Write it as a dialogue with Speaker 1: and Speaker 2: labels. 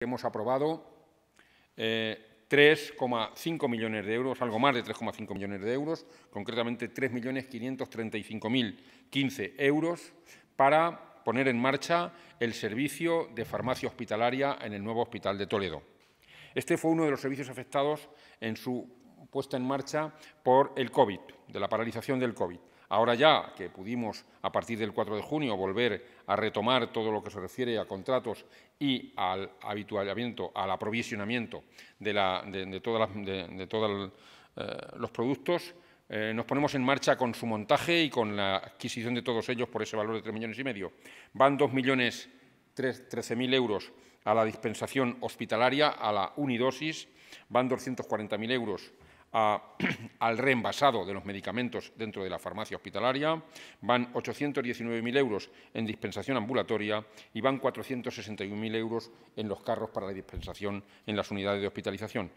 Speaker 1: hemos aprobado 3,5 eh, millones de euros, algo más de 3,5 millones de euros, concretamente 3.535.015 euros para poner en marcha el servicio de farmacia hospitalaria en el nuevo Hospital de Toledo. Este fue uno de los servicios afectados en su puesta en marcha por el COVID, de la paralización del COVID. Ahora ya que pudimos a partir del 4 de junio volver a retomar todo lo que se refiere a contratos y al habituallamiento, al aprovisionamiento de, todos eh, los productos, eh, nos ponemos en marcha con su montaje y con la adquisición de todos ellos por ese valor de 3 millones y medio. Van dos millones mil euros a la dispensación hospitalaria, a la unidosis, van 240.000 euros al reenvasado de los medicamentos dentro de la farmacia hospitalaria, van 819.000 euros en dispensación ambulatoria y van 461.000 euros en los carros para la dispensación en las unidades de hospitalización.